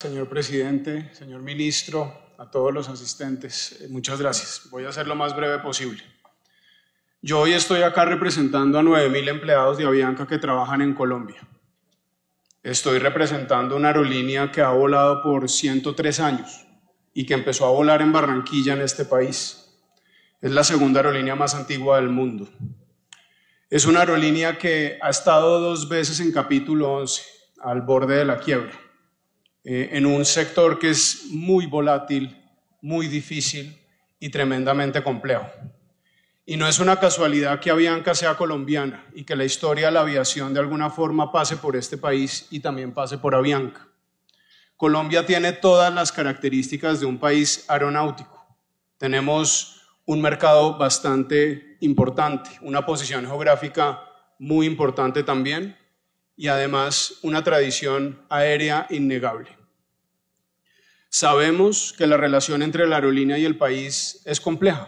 Señor presidente, señor ministro, a todos los asistentes, eh, muchas gracias. Voy a ser lo más breve posible. Yo hoy estoy acá representando a 9.000 empleados de Avianca que trabajan en Colombia. Estoy representando una aerolínea que ha volado por 103 años y que empezó a volar en Barranquilla, en este país. Es la segunda aerolínea más antigua del mundo. Es una aerolínea que ha estado dos veces en capítulo 11, al borde de la quiebra eh, en un sector que es muy volátil, muy difícil y tremendamente complejo. Y no es una casualidad que Avianca sea colombiana y que la historia de la aviación de alguna forma pase por este país y también pase por Avianca. Colombia tiene todas las características de un país aeronáutico. Tenemos un mercado bastante importante, una posición geográfica muy importante también y además una tradición aérea innegable. Sabemos que la relación entre la aerolínea y el país es compleja.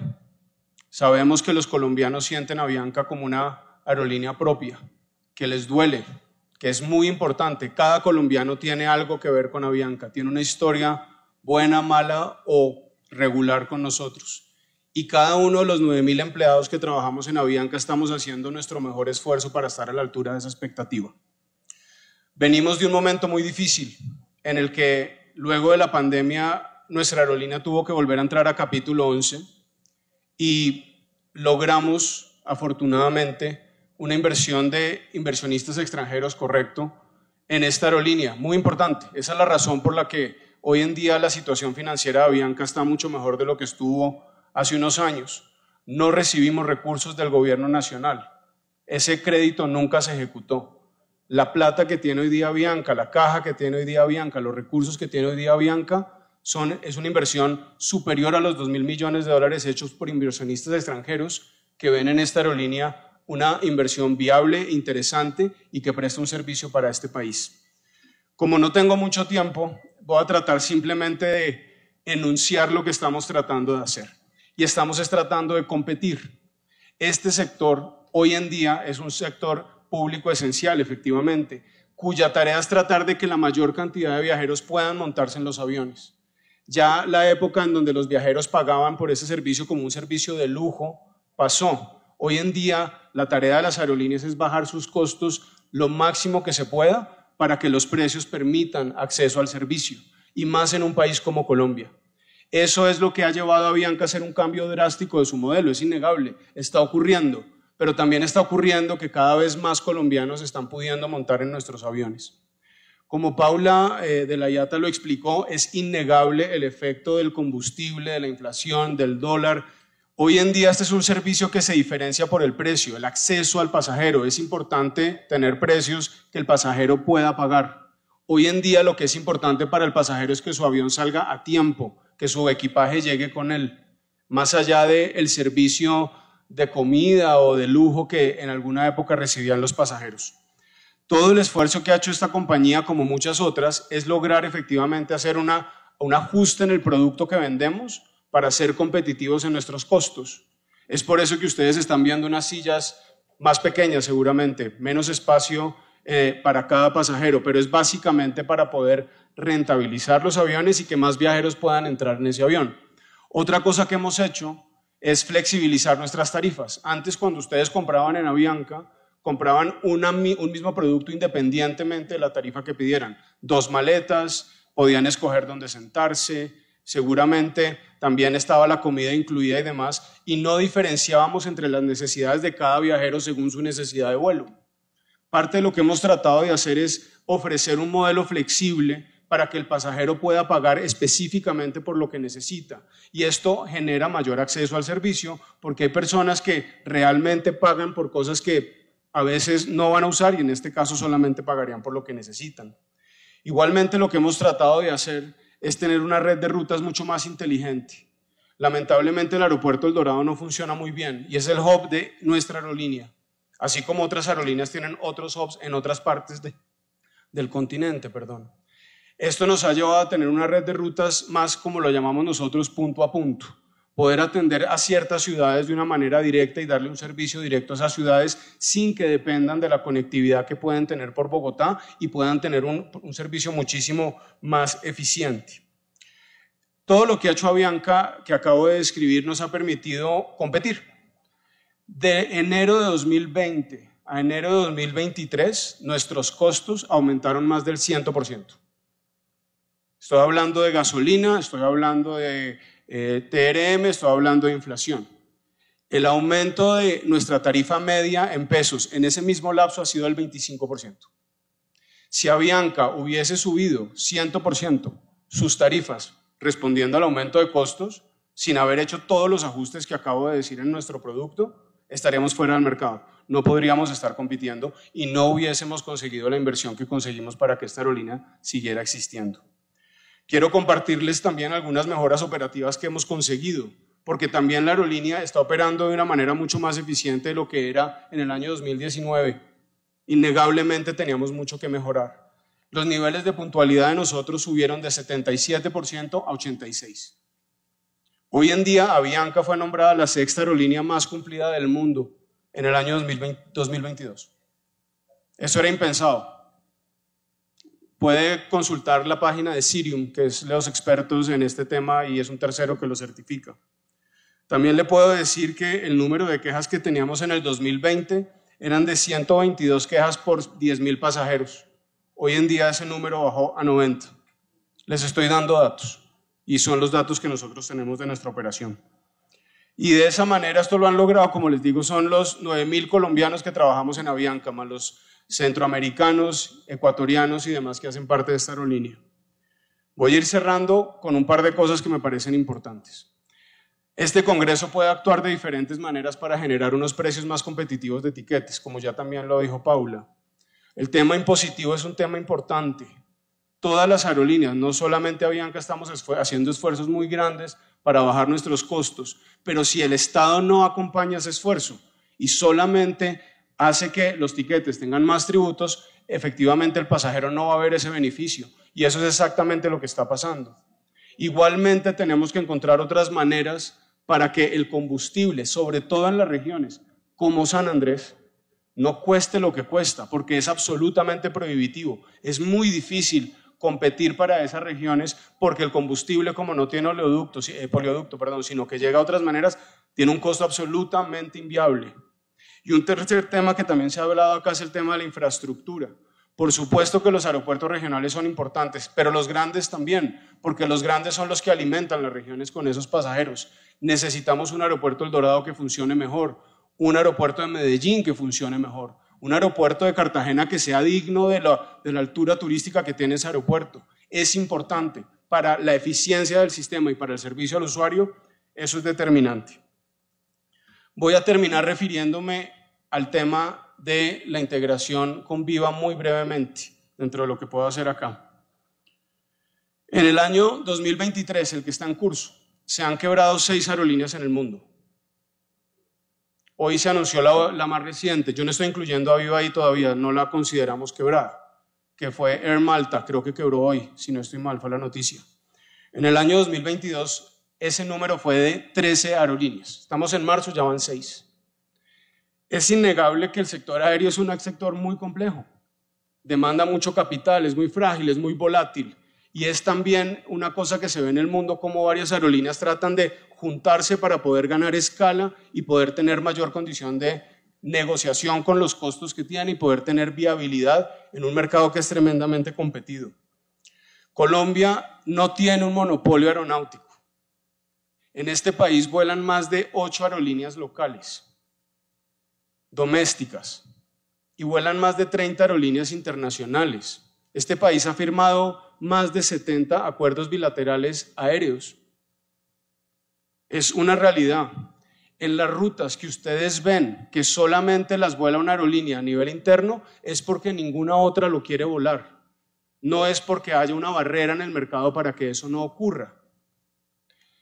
Sabemos que los colombianos sienten a Bianca como una aerolínea propia, que les duele, que es muy importante. Cada colombiano tiene algo que ver con Avianca, tiene una historia buena, mala o regular con nosotros. Y cada uno de los 9.000 empleados que trabajamos en Avianca estamos haciendo nuestro mejor esfuerzo para estar a la altura de esa expectativa. Venimos de un momento muy difícil en el que luego de la pandemia nuestra aerolínea tuvo que volver a entrar a capítulo 11 y logramos afortunadamente una inversión de inversionistas extranjeros correcto en esta aerolínea. Muy importante. Esa es la razón por la que hoy en día la situación financiera de Avianca está mucho mejor de lo que estuvo hace unos años. No recibimos recursos del gobierno nacional. Ese crédito nunca se ejecutó la plata que tiene hoy día Bianca, la caja que tiene hoy día Bianca, los recursos que tiene hoy día Bianca, son, es una inversión superior a los 2 mil millones de dólares hechos por inversionistas extranjeros que ven en esta aerolínea una inversión viable, interesante y que presta un servicio para este país. Como no tengo mucho tiempo, voy a tratar simplemente de enunciar lo que estamos tratando de hacer. Y estamos tratando de competir. Este sector hoy en día es un sector público esencial, efectivamente, cuya tarea es tratar de que la mayor cantidad de viajeros puedan montarse en los aviones. Ya la época en donde los viajeros pagaban por ese servicio como un servicio de lujo pasó. Hoy en día la tarea de las aerolíneas es bajar sus costos lo máximo que se pueda para que los precios permitan acceso al servicio, y más en un país como Colombia. Eso es lo que ha llevado a Bianca a hacer un cambio drástico de su modelo, es innegable, está ocurriendo pero también está ocurriendo que cada vez más colombianos están pudiendo montar en nuestros aviones. Como Paula eh, de la Yata lo explicó, es innegable el efecto del combustible, de la inflación, del dólar. Hoy en día este es un servicio que se diferencia por el precio, el acceso al pasajero. Es importante tener precios que el pasajero pueda pagar. Hoy en día lo que es importante para el pasajero es que su avión salga a tiempo, que su equipaje llegue con él. Más allá del el servicio de comida o de lujo que en alguna época recibían los pasajeros. Todo el esfuerzo que ha hecho esta compañía, como muchas otras, es lograr efectivamente hacer un ajuste en el producto que vendemos para ser competitivos en nuestros costos. Es por eso que ustedes están viendo unas sillas más pequeñas seguramente, menos espacio eh, para cada pasajero, pero es básicamente para poder rentabilizar los aviones y que más viajeros puedan entrar en ese avión. Otra cosa que hemos hecho es flexibilizar nuestras tarifas. Antes, cuando ustedes compraban en Avianca, compraban un mismo producto independientemente de la tarifa que pidieran. Dos maletas, podían escoger dónde sentarse, seguramente también estaba la comida incluida y demás, y no diferenciábamos entre las necesidades de cada viajero según su necesidad de vuelo. Parte de lo que hemos tratado de hacer es ofrecer un modelo flexible para que el pasajero pueda pagar específicamente por lo que necesita. Y esto genera mayor acceso al servicio porque hay personas que realmente pagan por cosas que a veces no van a usar y en este caso solamente pagarían por lo que necesitan. Igualmente lo que hemos tratado de hacer es tener una red de rutas mucho más inteligente. Lamentablemente el aeropuerto El Dorado no funciona muy bien y es el hub de nuestra aerolínea, así como otras aerolíneas tienen otros hubs en otras partes del continente, perdón. Esto nos ha llevado a tener una red de rutas más, como lo llamamos nosotros, punto a punto. Poder atender a ciertas ciudades de una manera directa y darle un servicio directo a esas ciudades sin que dependan de la conectividad que pueden tener por Bogotá y puedan tener un, servicio muchísimo más eficiente. Todo lo que ha hecho Avianca, que acabo de describir, nos ha permitido competir. De enero de 2020 a enero de 2023, nuestros costos aumentaron más del 100%. Estoy hablando de gasolina, estoy hablando de eh, TRM, estoy hablando de inflación. El aumento de nuestra tarifa media en pesos en ese mismo lapso ha sido del 25%. Si Avianca hubiese subido 100% sus tarifas respondiendo al aumento de costos, sin haber hecho todos los ajustes que acabo de decir en nuestro producto, estaríamos fuera del mercado. No podríamos estar compitiendo y no hubiésemos conseguido la inversión que conseguimos para que esta aerolínea siguiera existiendo. Quiero compartirles también algunas mejoras operativas que hemos conseguido, porque también la aerolínea está operando de una manera mucho más eficiente de lo que era en el año 2019. Innegablemente teníamos mucho que mejorar. Los niveles de puntualidad de nosotros subieron de 77% a 86%. Hoy en día, Avianca fue nombrada la sexta aerolínea más cumplida del mundo en el año 2022. Eso era impensado puede consultar la página de Sirium, que es los expertos en este tema y es un tercero que lo certifica. También le puedo decir que el número de quejas que teníamos en el 2020 eran de 122 quejas por 10.000 pasajeros. Hoy en día ese número bajó a 90. Les estoy dando datos y son los datos que nosotros tenemos de nuestra operación. Y de esa manera esto lo han logrado, como les digo, son los 9.000 colombianos que trabajamos en Avianca, más los centroamericanos, ecuatorianos y demás que hacen parte de esta aerolínea. Voy a ir cerrando con un par de cosas que me parecen importantes. Este Congreso puede actuar de diferentes maneras para generar unos precios más competitivos de etiquetes, como ya también lo dijo Paula. El tema impositivo es un tema importante. Todas las aerolíneas, no solamente Avianca, estamos haciendo esfuerzos muy grandes para bajar nuestros costos, pero si el Estado no acompaña ese esfuerzo y solamente hace que los tiquetes tengan más tributos, efectivamente el pasajero no va a ver ese beneficio. Y eso es exactamente lo que está pasando. Igualmente tenemos que encontrar otras maneras para que el combustible, sobre todo en las regiones como San Andrés, no cueste lo que cuesta, porque es absolutamente prohibitivo. Es muy difícil competir para esas regiones porque el combustible, como no tiene oleoducto, eh, perdón, sino que llega a otras maneras, tiene un costo absolutamente inviable. Y un tercer tema que también se ha hablado acá es el tema de la infraestructura. Por supuesto que los aeropuertos regionales son importantes, pero los grandes también, porque los grandes son los que alimentan las regiones con esos pasajeros. Necesitamos un aeropuerto El Dorado que funcione mejor, un aeropuerto de Medellín que funcione mejor, un aeropuerto de Cartagena que sea digno de la, altura turística que tiene ese aeropuerto. Es importante para la eficiencia del sistema y para el servicio al usuario, eso es determinante. Voy a terminar refiriéndome al tema de la integración con Viva muy brevemente, dentro de lo que puedo hacer acá. En el año 2023, el que está en curso, se han quebrado seis aerolíneas en el mundo. Hoy se anunció la, más reciente, yo no estoy incluyendo a Viva ahí todavía, no la consideramos quebrada, que fue Air Malta, creo que quebró hoy, si no estoy mal, fue la noticia. En el año 2022, ese número fue de 13 aerolíneas. Estamos en marzo, ya van seis. Es innegable que el sector aéreo es un sector muy complejo, demanda mucho capital, es muy frágil, es muy volátil y es también una cosa que se ve en el mundo como varias aerolíneas tratan de juntarse para poder ganar escala y poder tener mayor condición de negociación con los costos que tienen y poder tener viabilidad en un mercado que es tremendamente competido. Colombia no tiene un monopolio aeronáutico. En este país vuelan más de ocho aerolíneas locales domésticas y vuelan más de 30 aerolíneas internacionales. Este país ha firmado más de 70 acuerdos bilaterales aéreos. Es una realidad. En las rutas que ustedes ven que solamente las vuela una aerolínea a nivel interno es porque ninguna otra lo quiere volar. No es porque haya una barrera en el mercado para que eso no ocurra.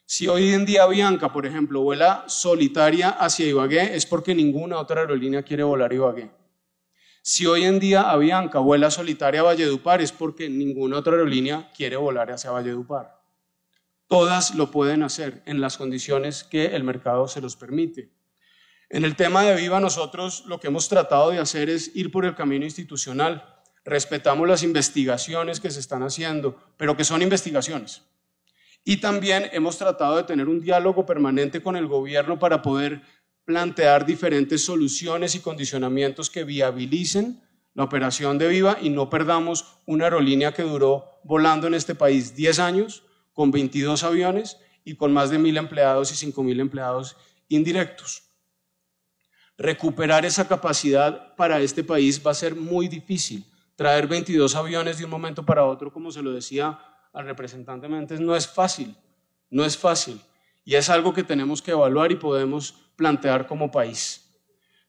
Si hoy en día Avianca, por ejemplo, vuela solitaria hacia Ibagué, es porque ninguna otra aerolínea quiere volar Ibagué. Si hoy en día Avianca vuela solitaria a Valledupar es porque ninguna otra aerolínea quiere volar hacia Valledupar. Todas lo pueden hacer en las condiciones que el mercado se los permite. En el tema de Viva nosotros lo que hemos tratado de hacer es ir por el camino institucional. Respetamos las investigaciones que se están haciendo, pero que son investigaciones. Y también hemos tratado de tener un diálogo permanente con el gobierno para poder plantear diferentes soluciones y condicionamientos que viabilicen la operación de Viva y no perdamos una aerolínea que duró volando en este país 10 años, con 22 aviones y con más de 1.000 empleados y 5.000 empleados indirectos. Recuperar esa capacidad para este país va a ser muy difícil. Traer 22 aviones de un momento para otro, como se lo decía al representante Méndez, no es fácil, no es fácil. Y es algo que tenemos que evaluar y podemos plantear como país.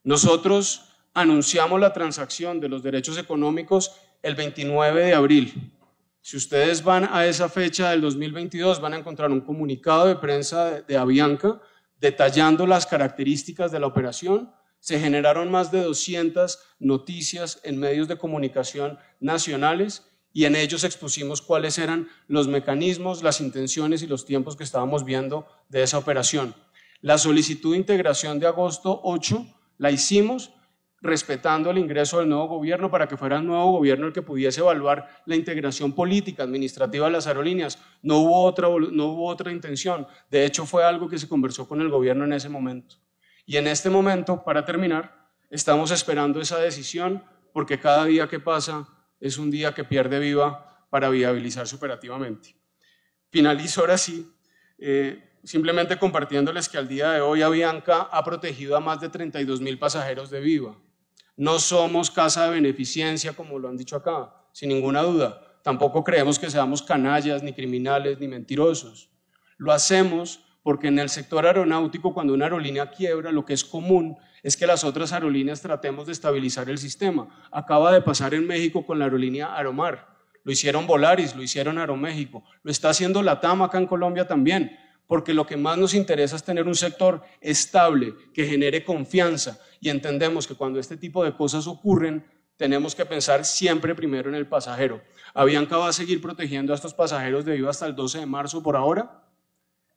Nosotros anunciamos la transacción de los derechos económicos el 29 de abril. Si ustedes van a esa fecha del 2022, van a encontrar un comunicado de prensa de Avianca detallando las características de la operación. Se generaron más de 200 noticias en medios de comunicación nacionales y en ellos expusimos cuáles eran los mecanismos, las intenciones y los tiempos que estábamos viendo de esa operación. La solicitud de integración de agosto 8 la hicimos respetando el ingreso del nuevo gobierno para que fuera el nuevo gobierno el que pudiese evaluar la integración política administrativa de las aerolíneas. No hubo otra, no hubo otra intención. De hecho, fue algo que se conversó con el gobierno en ese momento. Y en este momento, para terminar, estamos esperando esa decisión porque cada día que pasa es un día que pierde Viva para viabilizar superativamente. Finalizo ahora sí, eh, simplemente compartiéndoles que al día de hoy Avianca ha protegido a más de 32 mil pasajeros de Viva. No somos casa de beneficencia, como lo han dicho acá, sin ninguna duda. Tampoco creemos que seamos canallas, ni criminales, ni mentirosos. Lo hacemos porque en el sector aeronáutico, cuando una aerolínea quiebra, lo que es común es que las otras aerolíneas tratemos de estabilizar el sistema. Acaba de pasar en México con la aerolínea Aromar. Lo hicieron Volaris, lo hicieron Aeroméxico. Lo está haciendo la acá en Colombia también, porque lo que más nos interesa es tener un sector estable, que genere confianza. Y entendemos que cuando este tipo de cosas ocurren, tenemos que pensar siempre primero en el pasajero. Avianca va a seguir protegiendo a estos pasajeros de vivo hasta el 12 de marzo por ahora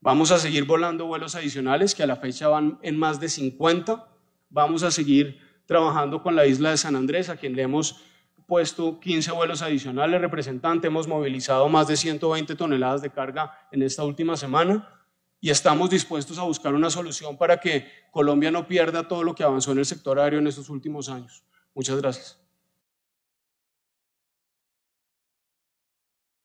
Vamos a seguir volando vuelos adicionales que a la fecha van en más de 50. Vamos a seguir trabajando con la isla de San Andrés, a quien le hemos puesto 15 vuelos adicionales, representante, hemos movilizado más de 120 toneladas de carga en esta última semana y estamos dispuestos a buscar una solución para que Colombia no pierda todo lo que avanzó en el sector aéreo en estos últimos años. Muchas gracias.